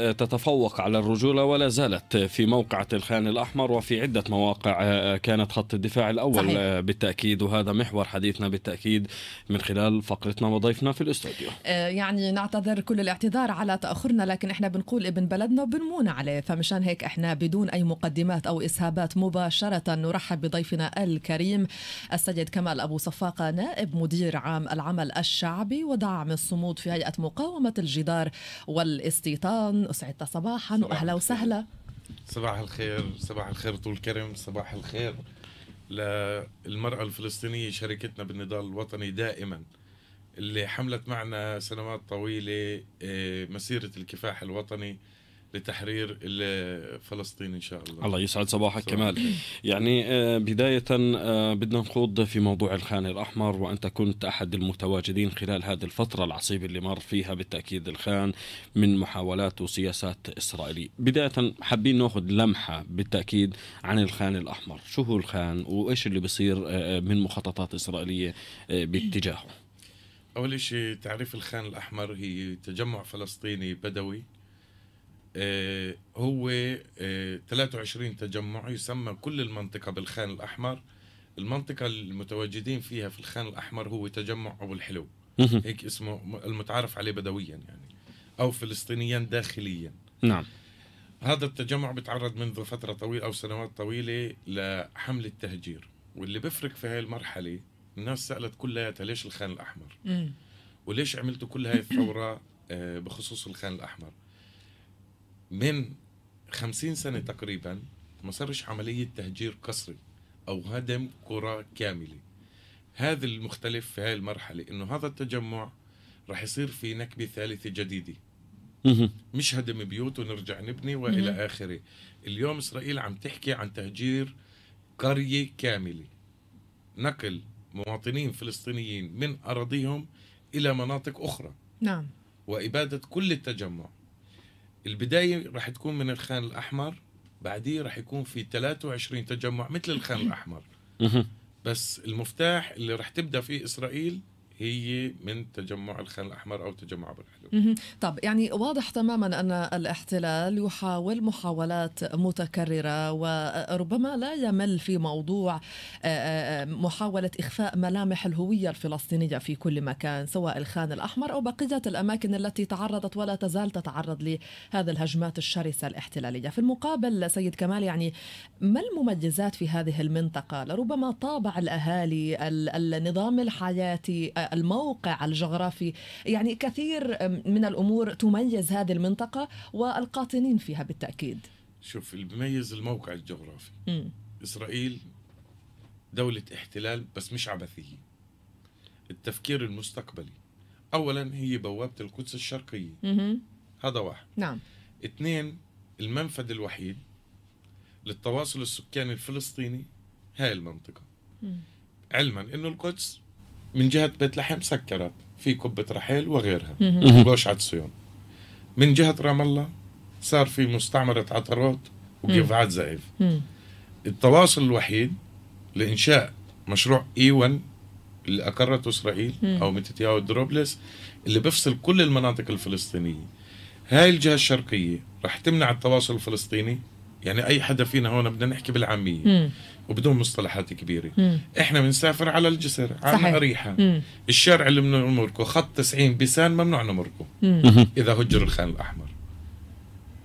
تتفوق على الرجولة ولا زالت في موقعة الخان الأحمر وفي عدة مواقع آه، آه، كانت خط الدفاع الأول صحيح. آه، بالتأكيد وهذا محور حديثنا بالتأكيد من خلال فقرتنا وضيفنا في الاستوديو يعني نعتذر كل الاعتذار على تأخرنا لكن احنا بنقول ابن بلدنا وبنمون عليه فمشان هيك احنا بدون أي مقدمات أو إسهابات مباشرة نرحب بضيفنا الكريم السيد كمال أبو صفاقة نائب مدير عام العمل الشعبي ودعم الصمود في هيئة مقاومة الجدار والاستيطان أسعدت صباحا وأهلا وسهلا صباح الخير صباح الخير طول كرم صباح الخير للمرأة الفلسطينية شركتنا بالنضال الوطني دائما اللي حملت معنا سنوات طويلة آه، مسيرة الكفاح الوطني لتحرير فلسطين ان شاء الله الله يسعد صباحك كمال يعني آه، بدايه آه، بدنا نخوض في موضوع الخان الاحمر وانت كنت احد المتواجدين خلال هذه الفتره العصيبه اللي مر فيها بالتاكيد الخان من محاولات وسياسات اسرائيليه بدايه حابين ناخذ لمحه بالتاكيد عن الخان الاحمر شو هو الخان وايش اللي بصير آه، من مخططات اسرائيليه باتجاهه اول شيء تعريف الخان الاحمر هي تجمع فلسطيني بدوي آه، هو 23 آه، تجمع يسمى كل المنطقة بالخان الأحمر المنطقة المتواجدين فيها في الخان الأحمر هو تجمع أبو الحلو هيك اسمه المتعارف عليه بدويا يعني أو فلسطينيا داخليا نعم هذا التجمع بتعرض منذ فترة طويلة أو سنوات طويلة لحملة تهجير واللي بفرق في هاي المرحلة الناس سألت كلياتها ليش الخان الأحمر وليش عملتوا كل هاي الثورة آه، بخصوص الخان الأحمر من خمسين سنة تقريبا ما صارش عملية تهجير قصري أو هدم قرى كاملة هذا المختلف في هاي المرحلة إنه هذا التجمع رح يصير في نكبة ثالثة جديدة مش هدم بيوت ونرجع نبني والى اخره اليوم اسرائيل عم تحكي عن تهجير قريه كامله نقل مواطنين فلسطينيين من اراضيهم الى مناطق اخرى نعم واباده كل التجمع البداية راح تكون من الخان الأحمر بعديه راح يكون في 23 تجمع مثل الخان الأحمر بس المفتاح اللي راح تبدأ فيه إسرائيل هي من تجمع الخان الأحمر أو تجمع أبو الحلول طب يعني واضح تماما أن الاحتلال يحاول محاولات متكررة وربما لا يمل في موضوع آه، آه، محاولة إخفاء ملامح الهوية الفلسطينية في كل مكان سواء الخان الأحمر أو بقية الأماكن التي تعرضت ولا تزال تتعرض لهذه الهجمات الشرسة الاحتلالية في المقابل سيد كمال يعني ما المميزات في هذه المنطقة لربما طابع الأهالي النظام الحياتي آه، الموقع الجغرافي يعني كثير من الأمور تميز هذه المنطقة والقاطنين فيها بالتأكيد شوف اللي بيميز الموقع الجغرافي م. إسرائيل دولة احتلال بس مش عبثية التفكير المستقبلي أولا هي بوابة القدس الشرقية م-م. هذا واحد نعم اثنين المنفذ الوحيد للتواصل السكاني الفلسطيني هاي المنطقة م. علما أنه القدس من جهه بيت لحم سكرت في قبه رحيل وغيرها بوش عدسيون من جهه رام الله صار في مستعمره عطروت وقفعات زائف التواصل الوحيد لانشاء مشروع اي 1 اللي اقرته اسرائيل او متتياو دروبلس اللي بيفصل كل المناطق الفلسطينيه هاي الجهه الشرقيه رح تمنع التواصل الفلسطيني يعني اي حدا فينا هون بدنا نحكي بالعاميه مم. وبدون مصطلحات كبيره مم. احنا بنسافر على الجسر على ريحه الشارع اللي ممنوع نمركه خط 90 بيسان ممنوع نمركه مم. اذا هجر الخان الاحمر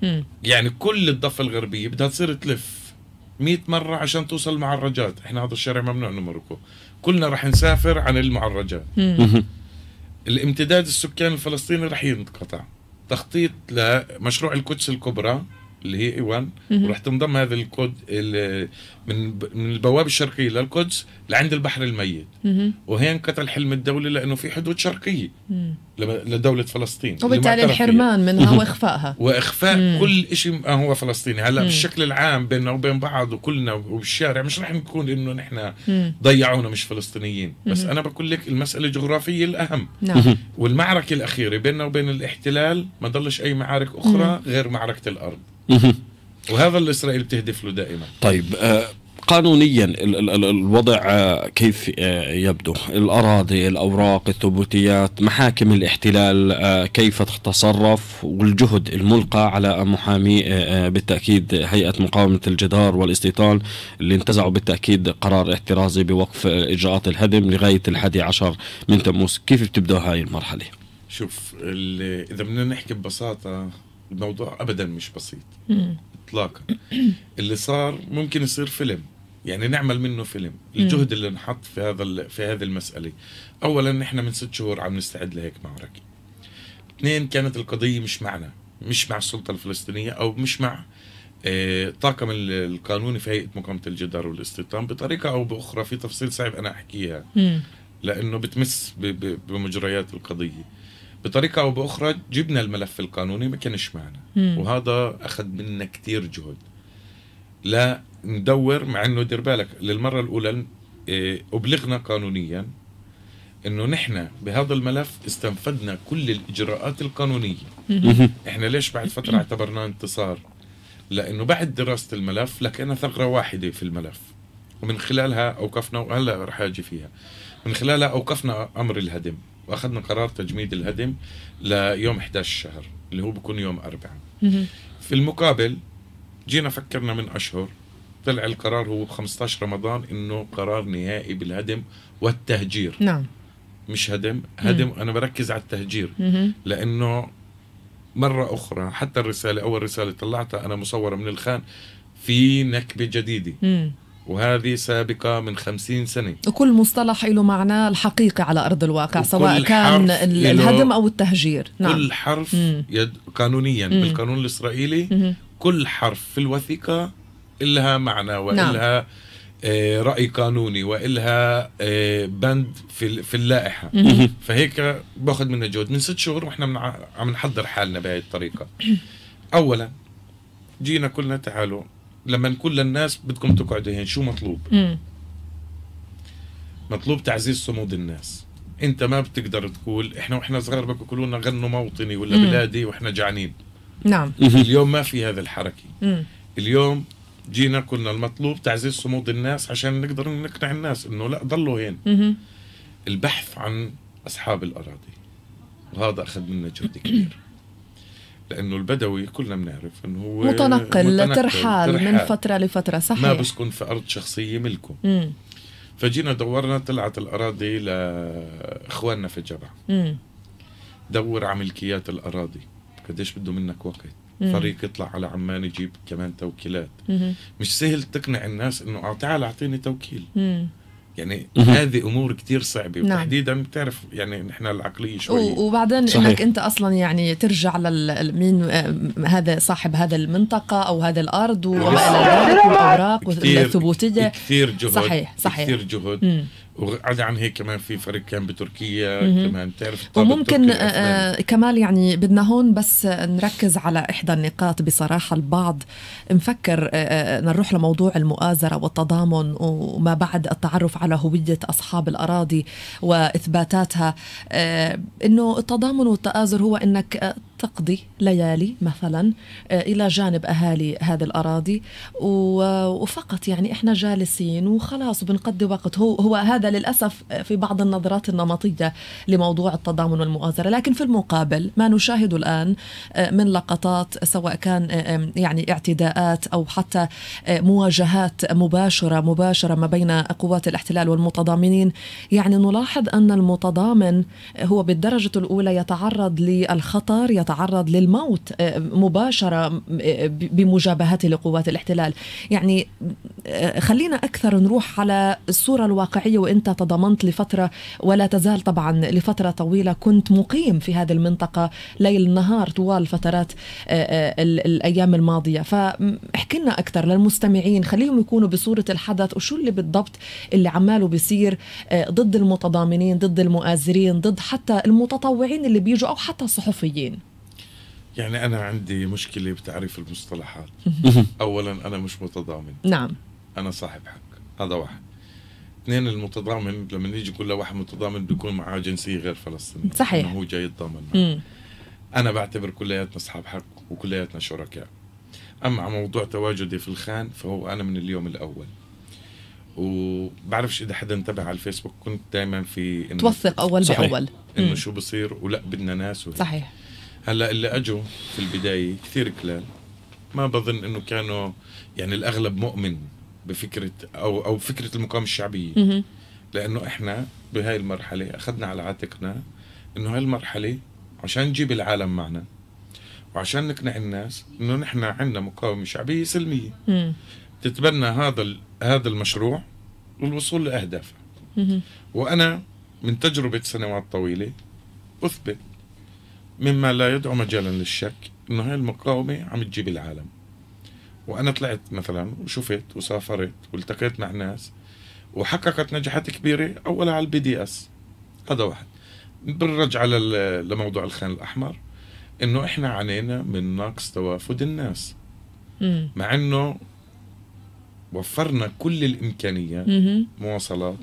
مم. يعني كل الضفه الغربيه بدها تصير تلف 100 مره عشان توصل المعرجات احنا هذا الشارع ممنوع نمركه كلنا رح نسافر عن المعرجات مم. الامتداد السكاني الفلسطيني رح ينقطع تخطيط لمشروع القدس الكبرى اللي هي اي 1 وراح تنضم هذا الكود من من البوابه الشرقيه للقدس لعند البحر الميت وهي انقطع الحلم الدولي لانه في حدود شرقيه لدوله فلسطين وبالتالي الحرمان منها واخفائها واخفاء كل شيء آه، هو فلسطيني هلا بالشكل العام بيننا وبين بعض وكلنا وبالشارع مش رح نكون انه نحن ضيعونا مش فلسطينيين بس انا بقول لك المساله الجغرافيه الاهم نعم. والمعركه الاخيره بيننا وبين الاحتلال ما ضلش اي معارك اخرى غير معركه الارض وهذا اللي اسرائيل بتهدف له دائما طيب آه، قانونيا الوضع آه، كيف آه، يبدو الأراضي الأوراق الثبوتيات محاكم الاحتلال كيف تتصرف والجهد الملقى على محامي بالتأكيد هيئة مقاومة الجدار والاستيطان اللي انتزعوا بالتأكيد قرار احترازي بوقف إجراءات الهدم لغاية الحادي عشر من تموز كيف بتبدأ هاي المرحلة؟ شوف إذا بدنا نحكي ببساطة الموضوع ابدا مش بسيط اطلاقا اللي صار ممكن يصير فيلم يعني نعمل منه فيلم الجهد اللي نحط في هذا في هذه المساله اولا نحن من ست شهور عم نستعد لهيك معركه اثنين كانت القضيه مش معنا مش مع السلطه الفلسطينيه او مش مع آه، طاقم القانوني في هيئه مقاومه الجدار والاستيطان بطريقه او باخرى في تفصيل صعب انا احكيها لانه بتمس بمجريات القضيه بطريقه او باخرى جبنا الملف القانوني ما كانش معنا مم. وهذا اخذ منا كثير جهد لا ندور مع انه دير بالك للمره الاولى إيه، ابلغنا قانونيا انه نحن بهذا الملف استنفذنا كل الاجراءات القانونيه احنا ليش بعد فتره اعتبرناه انتصار لانه بعد دراسه الملف لقينا ثغره واحده في الملف ومن خلالها اوقفنا وهلا رح اجي فيها من خلالها اوقفنا امر الهدم واخذنا قرار تجميد الهدم ليوم 11 الشهر اللي هو بيكون يوم أربعة في المقابل جينا فكرنا من أشهر طلع القرار هو ب 15 رمضان انه قرار نهائي بالهدم والتهجير نعم مش هدم هدم مم. انا بركز على التهجير مم. لانه مره اخرى حتى الرساله اول رساله طلعتها انا مصوره من الخان في نكبه جديده مم. وهذه سابقة من خمسين سنة وكل مصطلح له معناه الحقيقي على أرض الواقع سواء كان الهدم أو التهجير نعم. كل حرف يد قانونيا مم. بالقانون الإسرائيلي مم. كل حرف في الوثيقة إلها معنى نعم. وإلها نعم. رأي قانوني وإلها آه، بند في في اللائحة مم. فهيك باخذ منها جهد من ست شهور وإحنا عم نحضر حالنا بهذه الطريقة أولا جينا كلنا تعالوا لما نقول للناس بدكم تقعدوا هين شو مطلوب؟ م. مطلوب تعزيز صمود الناس انت ما بتقدر تقول احنا واحنا صغار بيقولوا لنا غنوا موطني ولا مم. بلادي واحنا جعانين نعم اليوم ما في هذا الحركه مم. اليوم جينا قلنا المطلوب تعزيز صمود الناس عشان نقدر نقنع الناس انه لا ضلوا هين مم. البحث عن اصحاب الاراضي وهذا اخذ منا جهد كبير لانه البدوي كلنا بنعرف انه هو متنقل, متنقل ترحال, ترحال من فتره لفتره صحيح ما بسكن في ارض شخصيه ملكه مم. فجينا دورنا طلعت الاراضي لاخواننا في الجبع مم. دور على ملكيات الاراضي قديش بده منك وقت مم. فريق يطلع على عمان يجيب كمان توكيلات مم. مش سهل تقنع الناس انه آه، تعال اعطيني توكيل مم. يعني هذه امور كثير صعبه نعم. وتحديدا بتعرف يعني نحن العقليه شوي وبعدين صحيح. انك انت اصلا يعني ترجع للمين آه، هذا صاحب هذا المنطقه او هذا الارض وما الى ذلك والاوراق والثبوتيه كثير جهد صحيح صحيح كثير جهد مم. وعدا عن هيك كمان في فريق كان بتركيا كمان تعرف وممكن آه،, آه كمال يعني بدنا هون بس نركز على احدى النقاط بصراحه البعض مفكر آه, آه،, آه، نروح لموضوع المؤازره والتضامن وما بعد التعرف على هويه اصحاب الاراضي واثباتاتها آه انه التضامن والتآزر هو انك تقضي ليالي مثلا آه، الى جانب اهالي هذه الاراضي وفقط يعني احنا جالسين وخلاص وبنقضي وقت هو هو هذا للاسف في بعض النظرات النمطيه لموضوع التضامن والمؤازره لكن في المقابل ما نشاهده الان آه، من لقطات سواء كان آه، يعني اعتداءات او حتى مواجهات مباشره مباشره ما بين قوات الاحتلال والمتضامنين يعني نلاحظ ان المتضامن هو بالدرجه الاولى يتعرض للخطر يتعرض تتعرض للموت آه، مباشره آه، بمجابهته لقوات الاحتلال يعني آه، خلينا اكثر نروح على الصوره الواقعيه وانت تضمنت لفتره ولا تزال طبعا لفتره طويله كنت مقيم في هذه المنطقه ليل نهار طوال فترات الايام الماضيه فاحكي لنا اكثر للمستمعين خليهم يكونوا بصوره الحدث وشو اللي بالضبط اللي عماله بيصير ضد المتضامنين ضد المؤازرين ضد حتى المتطوعين اللي بيجوا او حتى الصحفيين يعني أنا عندي مشكلة بتعريف المصطلحات أولا أنا مش متضامن نعم أنا صاحب حق هذا واحد اثنين المتضامن لما نيجي كل لواحد متضامن بيكون معاه جنسية غير فلسطينية صحيح هو جاي يتضامن أنا بعتبر كلياتنا أصحاب حق وكلياتنا شركاء أما على موضوع تواجدي في الخان فهو أنا من اليوم الأول وبعرفش اذا حدا انتبه على الفيسبوك كنت دائما في إنه توثق اول صحيح. باول انه شو بصير ولا بدنا ناس وهيك. صحيح هلا اللي اجوا في البدايه كثير كلال ما بظن انه كانوا يعني الاغلب مؤمن بفكره او او فكره المقاومه الشعبيه لانه احنا بهاي المرحله اخذنا على عاتقنا انه هاي المرحله عشان نجيب العالم معنا وعشان نقنع الناس انه نحن عندنا مقاومه شعبيه سلميه تتبنى هذا هذا المشروع للوصول لاهدافه وانا من تجربه سنوات طويله اثبت مما لا يدعو مجالا للشك انه هاي المقاومه عم تجيب العالم وانا طلعت مثلا وشفت وسافرت والتقيت مع ناس وحققت نجاحات كبيره اولا على البي دي اس هذا واحد بنرجع لموضوع الخان الاحمر انه احنا عانينا من نقص توافد الناس مع انه وفرنا كل الامكانيات مواصلات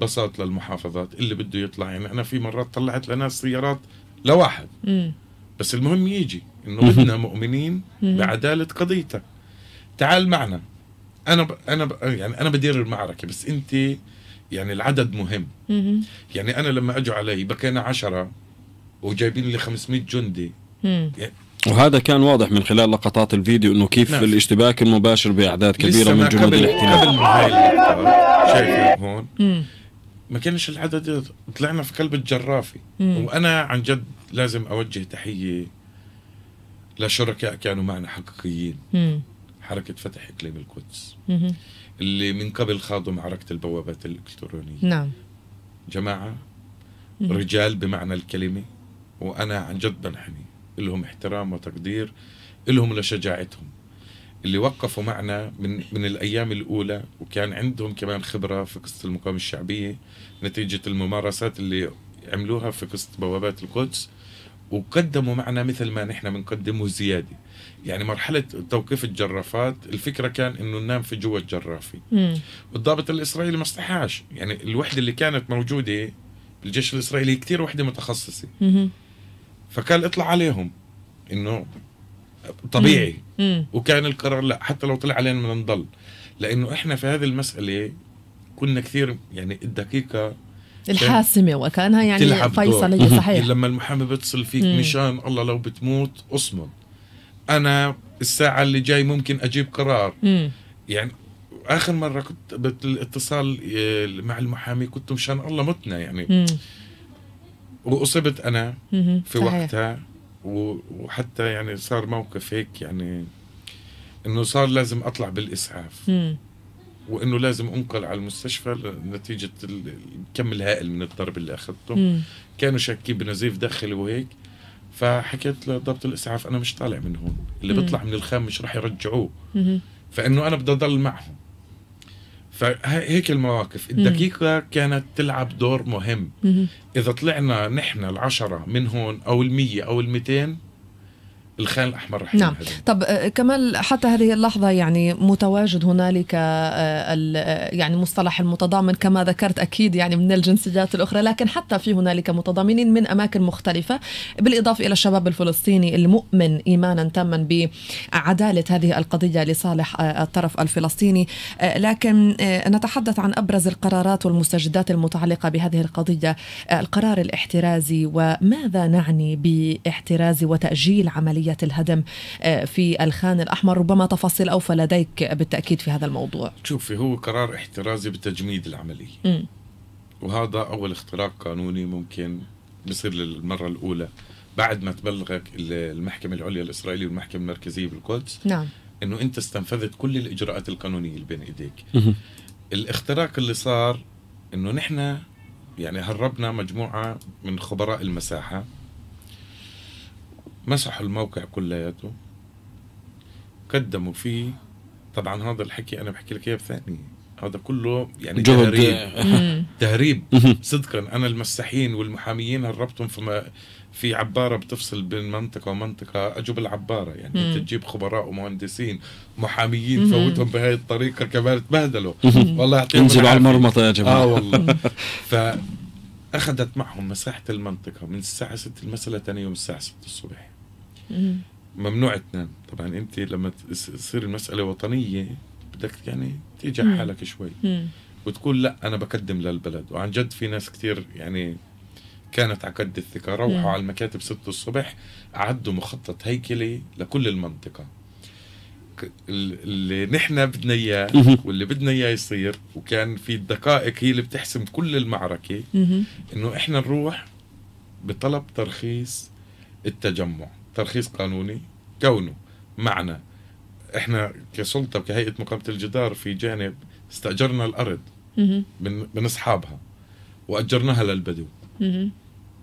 بساط للمحافظات اللي بده يطلع يعني انا في مرات طلعت لناس سيارات لواحد مم. بس المهم يجي انه بدنا مؤمنين بعداله قضيتك تعال معنا انا ب... انا ب... يعني انا بدير المعركه بس انت يعني العدد مهم مم. يعني انا لما اجوا علي بقينا عشرة وجايبين لي 500 جندي يعني وهذا كان واضح من خلال لقطات الفيديو انه كيف نعم. الاشتباك المباشر باعداد كبيره من جنود الاحتلال قبل هاي هون مم. ما كانش العدد طلعنا في قلب الجرافي مم. وانا عن جد لازم اوجه تحيه لشركاء كانوا معنا حقيقيين مم. حركه فتح اقليم القدس مم. اللي من قبل خاضوا معركه البوابات الالكترونيه نعم جماعه مم. رجال بمعنى الكلمه وانا عن جد بنحني لهم احترام وتقدير لهم لشجاعتهم اللي وقفوا معنا من من الايام الاولى وكان عندهم كمان خبره في قصه المقاومه الشعبيه نتيجه الممارسات اللي عملوها في قصه بوابات القدس وقدموا معنا مثل ما نحن بنقدمه زياده يعني مرحله توقيف الجرافات الفكره كان انه ننام في جوا الجرافه والضابط الاسرائيلي ما استحاش يعني الوحده اللي كانت موجوده بالجيش الاسرائيلي كثير وحده متخصصه مم. فقال اطلع عليهم انه طبيعي مم. وكان القرار لا حتى لو طلع علينا بدنا نضل لانه احنا في هذه المساله كنا كثير يعني الدقيقه الحاسمه وكانها يعني فيصليه صحيح يعني لما المحامي بيتصل فيك مم. مشان الله لو بتموت اصمد انا الساعه اللي جاي ممكن اجيب قرار مم. يعني اخر مره كنت بالاتصال اه، مع المحامي كنت مشان الله متنا يعني مم. واصبت انا في صحيح. وقتها وحتى يعني صار موقف هيك يعني انه صار لازم اطلع بالاسعاف مم. وانه لازم انقل على المستشفى نتيجه الكم الهائل من الضرب اللي اخذته كانوا شاكين بنزيف داخلي وهيك فحكيت لضابط الاسعاف انا مش طالع من هون اللي مم. بيطلع من الخام مش راح يرجعوه مم. فانه انا بدي اضل معهم فهيك المواقف الدقيقة كانت تلعب دور مهم إذا طلعنا نحن العشرة من هون أو المية أو الميتين الخان الاحمر رح نعم طب آه، كمال حتى هذه اللحظه يعني متواجد هنالك آه، آه، يعني مصطلح المتضامن كما ذكرت اكيد يعني من الجنسيات الاخرى لكن حتى في هنالك متضامنين من اماكن مختلفه بالاضافه الى الشباب الفلسطيني المؤمن ايمانا تاما بعداله هذه القضيه لصالح الطرف الفلسطيني لكن نتحدث عن ابرز القرارات والمستجدات المتعلقه بهذه القضيه القرار الاحترازي وماذا نعني باحتراز وتاجيل عمليه عمليات الهدم آه، في الخان الأحمر ربما تفاصيل أوفى لديك بالتأكيد في هذا الموضوع شوفي هو قرار احترازي بتجميد العملية م. وهذا أول اختراق قانوني ممكن بصير للمرة الأولى بعد ما تبلغك المحكمة العليا الإسرائيلية والمحكمة المركزية بالقدس نعم انه انت استنفذت كل الاجراءات القانونيه اللي بين ايديك الاختراق اللي صار انه نحن يعني هربنا مجموعه من خبراء المساحه مسحوا الموقع كلياته قدموا فيه طبعا هذا الحكي انا بحكي لك اياه بثانيه هذا كله يعني تهريب تهريب صدقا انا المساحين والمحاميين هربتهم فما في عباره بتفصل بين منطقه ومنطقه اجوا بالعباره يعني انت تجيب خبراء ومهندسين محاميين فوتهم بهاي الطريقه كمان تبهدلوا والله يعطيهم انزلوا على المرمطه يا جماعه اه والله فاخذت معهم مساحه المنطقه من الساعه 6 المساء لثاني يوم الساعه 6 الصبح ممنوع تنام طبعا انت لما تصير المساله وطنيه بدك يعني تيجي حالك شوي وتقول لا انا بقدم للبلد وعن جد في ناس كثير يعني كانت على قد الثقه روحوا على المكاتب 6 الصبح اعدوا مخطط هيكلي لكل المنطقه اللي نحن بدنا اياه واللي بدنا اياه يصير وكان في الدقائق هي اللي بتحسم كل المعركه انه احنا نروح بطلب ترخيص التجمع ترخيص قانوني كونه معنا احنا كسلطه كهيئه مقاومه الجدار في جانب استاجرنا الارض من من اصحابها واجرناها للبدو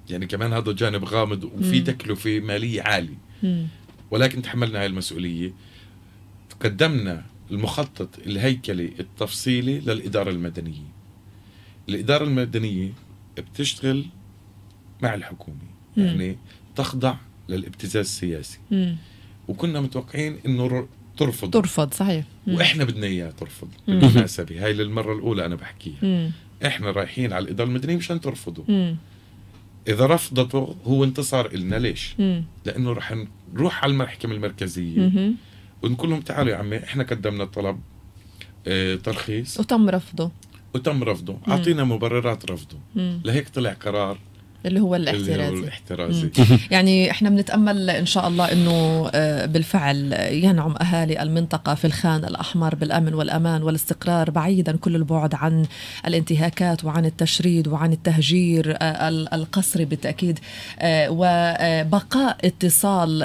يعني كمان هذا جانب غامض وفي تكلفه ماليه عاليه ولكن تحملنا هاي المسؤوليه قدمنا المخطط الهيكلي التفصيلي للاداره المدنيه الاداره المدنيه بتشتغل مع الحكومه يعني تخضع للابتزاز السياسي م. وكنا متوقعين انه ترفض ترفض صحيح م. واحنا بدنا اياها ترفض بالمناسبه هاي للمره الاولى انا بحكيها م. احنا رايحين على الاداره المدنيه مشان ترفضه اذا رفضته هو انتصار النا ليش م. لانه رح نروح على المحكمه المركزيه ونقول لهم تعالوا يا عمي احنا قدمنا طلب اه ترخيص وتم رفضه وتم رفضه اعطينا مبررات رفضه لهيك طلع قرار اللي هو الاحترازي اللي هو الاحترازي يعني احنا بنتامل ان شاء الله انه آه، بالفعل ينعم اهالي المنطقه في الخان الاحمر بالامن والامان والاستقرار بعيدا كل البعد عن الانتهاكات وعن التشريد وعن التهجير آه، القسري بالتاكيد آه، وبقاء اتصال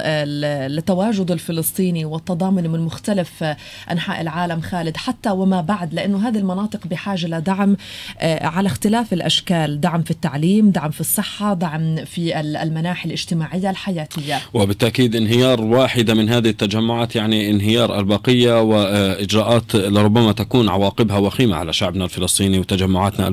التواجد الفلسطيني والتضامن من مختلف انحاء العالم خالد حتى وما بعد لانه هذه المناطق بحاجه لدعم على اختلاف الاشكال دعم في التعليم دعم في الصحه صحة في المناحي الاجتماعية الحياتية وبالتأكيد انهيار واحدة من هذه التجمعات يعني انهيار البقية وإجراءات لربما تكون عواقبها وخيمة على شعبنا الفلسطيني وتجمعاتنا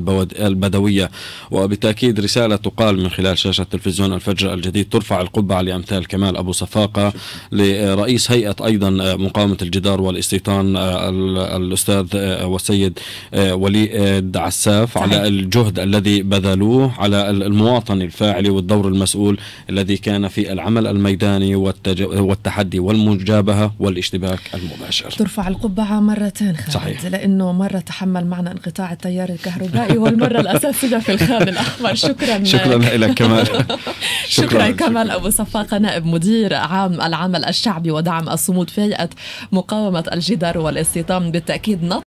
البدوية وبالتأكيد رسالة تقال من خلال شاشة تلفزيون الفجر الجديد ترفع القبعة لأمثال كمال أبو صفاقة لرئيس هيئة أيضا مقاومة الجدار والاستيطان آه، الأستاذ آه، والسيد آه، وليد عساف على الجهد الذي بذلوه على المواطن الوطني الفاعل والدور المسؤول الذي كان في العمل الميداني والتج... والتحدي والمجابهة والاشتباك المباشر ترفع القبعة مرتين خالد صحيح. لأنه مرة تحمل معنا انقطاع التيار الكهربائي والمرة الأساسية في الخان الأحمر شكرا شكرا لك كمال شكرا, شكرا كمال أبو صفاقة نائب مدير عام العمل الشعبي ودعم الصمود في هيئة مقاومة الجدار والاستيطان بالتأكيد